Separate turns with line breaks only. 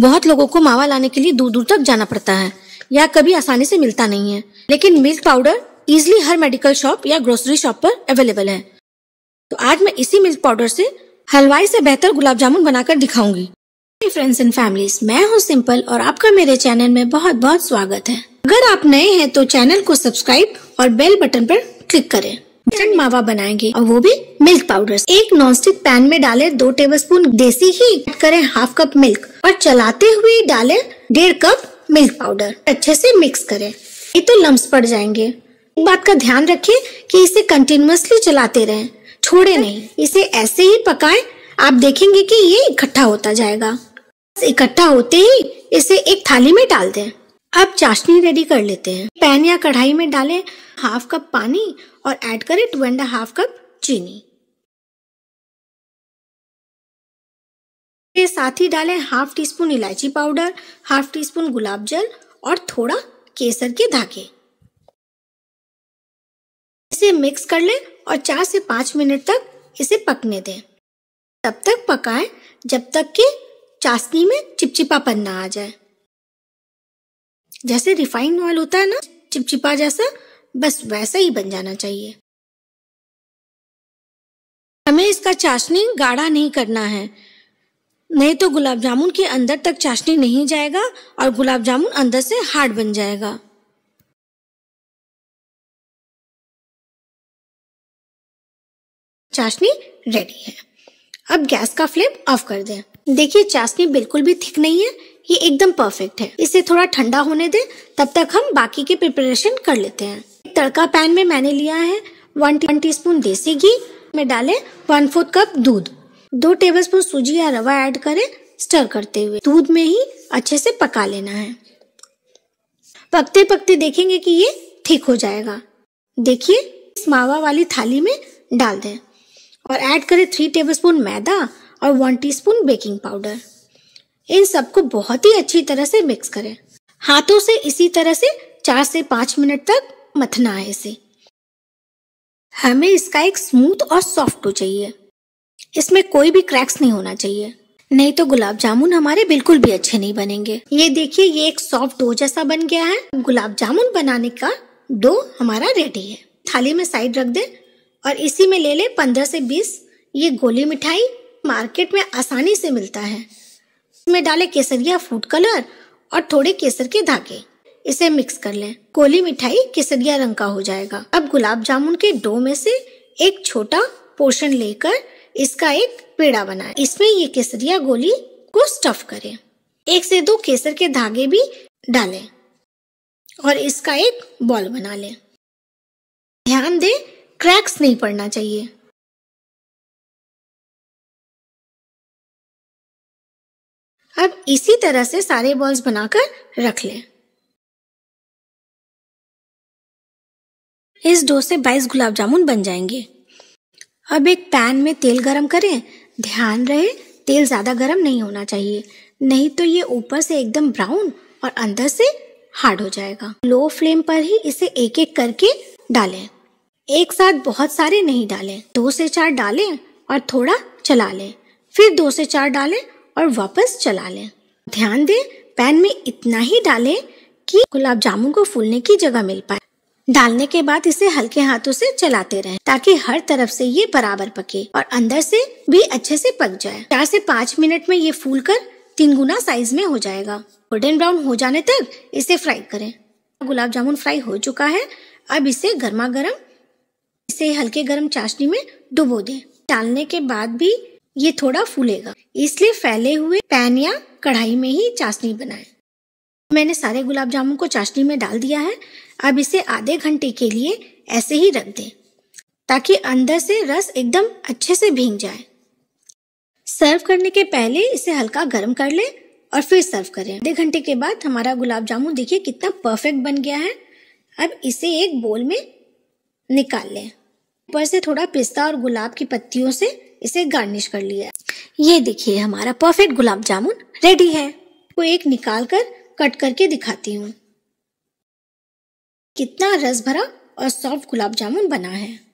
बहुत लोगों को मावा लाने के लिए दूर दूर तक जाना पड़ता है यह कभी आसानी से मिलता नहीं है लेकिन मिल्क पाउडर इजिली हर मेडिकल शॉप या ग्रोसरी शॉप पर अवेलेबल है तो आज मैं इसी मिल्क पाउडर से हलवाई से बेहतर गुलाब जामुन बनाकर दिखाऊंगी फ्रेंड्स एंड फैमिलीज मैं हूँ सिंपल और आपका मेरे चैनल में बहुत बहुत स्वागत है अगर आप नए हैं तो चैनल को सब्सक्राइब और बेल बटन पर क्लिक करें चंद मावा बनाएंगे और वो भी मिल्क पाउडर एक नॉनस्टिक पैन में डालें दो टेबलस्पून देसी ही करें हाफ कप मिल्क और चलाते हुए डालें डेढ़ कप मिल्क पाउडर अच्छे से मिक्स करें ये तो लम्स पड़ जाएंगे एक बात का ध्यान रखें कि इसे कंटिन्यूसली चलाते रहें छोड़े नहीं इसे ऐसे ही पकाएं आप देखेंगे कि ये इकट्ठा होता जाएगा इकट्ठा होते ही इसे एक थाली में डाल दें अब चाशनी रेडी कर लेते हैं पैन या कढ़ाई
में डालें हाफ कप पानी और ऐड करें टू एंड हाफ कप चीनी के साथ ही डालें हाफ टी स्पून इलायची पाउडर हाफ टी स्पून गुलाब जल और थोड़ा केसर के धागे इसे मिक्स कर लें और चार से पाँच मिनट तक इसे पकने दें तब तक पकाएं जब तक कि चाशनी में चिपचिपापन ना आ जाए जैसे रिफाइंड ऑयल होता है ना चिपचिपा जैसा बस वैसा ही बन जाना चाहिए हमें इसका चाशनी गाढ़ा नहीं करना है नहीं तो गुलाब जामुन के अंदर तक चाशनी नहीं जाएगा और गुलाब जामुन अंदर से हार्ड बन जाएगा चाशनी रेडी है अब गैस का फ्लेम ऑफ कर दें देखिए चाशनी बिल्कुल भी थिक नहीं
है ये एकदम परफेक्ट है इसे थोड़ा ठंडा होने दें तब तक हम बाकी के प्रिपरेशन कर लेते हैं तड़का पैन में मैंने लिया है वन टी स्पून देसी घी में डाले वन फोर्थ कप दूध दो टेबलस्पून सूजी या रवा ऐड करें स्टर करते हुए दूध में ही अच्छे से पका लेना है पकते पकते देखेंगे कि ये ठीक हो जाएगा देखिए इस मावा वाली थाली में डाल दें और ऐड करें थ्री टेबलस्पून मैदा और वन टीस्पून बेकिंग पाउडर इन सबको बहुत ही अच्छी तरह से मिक्स करें हाथों से इसी तरह से चार से पाँच मिनट तक मथना है इसे हमें इसका एक स्मूथ और सॉफ्ट हो चाहिए इसमें कोई भी क्रैक्स नहीं होना चाहिए नहीं तो गुलाब जामुन हमारे बिल्कुल भी अच्छे नहीं बनेंगे ये देखिए ये एक सॉफ्ट डो जैसा बन गया है गुलाब जामुन बनाने का डो हमारा रेडी है थाली में साइड रख दे और इसी में ले ले पंद्रह से बीस ये गोली मिठाई मार्केट में आसानी से मिलता है इसमें डाले केसरिया फूड कलर और थोड़े केसर के धागे इसे मिक्स कर लें गोली मिठाई केसरिया रंग का हो जाएगा अब गुलाब जामुन के डो में से एक छोटा पोर्शन लेकर इसका एक पेड़ा बनाएं। इसमें ये केसरिया गोली को स्टफ करें
एक से दो केसर के धागे भी डालें और इसका एक बॉल बना लें ध्यान दें क्रैक्स नहीं पड़ना चाहिए अब इसी तरह से सारे बॉल्स बनाकर रख लें इस डो से 22 गुलाब जामुन बन जाएंगे अब एक पैन
में तेल गरम करें ध्यान रहे तेल ज़्यादा गरम नहीं होना चाहिए नहीं तो ये ऊपर से एकदम ब्राउन और अंदर से हार्ड हो जाएगा लो फ्लेम पर ही इसे एक एक करके डालें एक साथ बहुत सारे नहीं डालें दो से चार डालें और थोड़ा चला लें फिर दो से चार डालें और वापस चला लें ध्यान दें पैन में इतना ही डालें कि गुलाब जामुन को फूलने की जगह मिल पाए डालने के बाद इसे हल्के हाथों से चलाते रहें ताकि हर तरफ से ये बराबर पके और अंदर से भी अच्छे से पक जाए चार से पाँच मिनट में ये फूल कर तीन गुना साइज में हो जाएगा गोल्डन ब्राउन हो जाने तक इसे फ्राई करें गुलाब जामुन फ्राई हो चुका है अब इसे गर्मा गर्म इसे हल्के गर्म चाशनी में डुबो दे डालने के बाद भी ये थोड़ा फूलेगा इसलिए फैले हुए पैन या कढ़ाई में ही चाशनी बनाएं मैंने सारे गुलाब जामुन को चाशनी में डाल दिया है अब इसे आधे घंटे के लिए ऐसे ही रख दें ताकि अंदर से रस एकदम अच्छे से भींग जाए सर्व करने के पहले इसे हल्का गर्म कर लें और फिर सर्व करें आधे घंटे के बाद हमारा गुलाब जामुन देखिए कितना परफेक्ट बन गया है अब इसे एक बोल में निकाल लें ऊपर से थोड़ा पिस्ता और गुलाब की पत्तियों से इसे गार्निश कर लिया ये देखिए हमारा परफेक्ट गुलाब जामुन रेडी है
को एक निकाल कर कट करके दिखाती हूँ कितना रस भरा और सॉफ्ट गुलाब जामुन बना है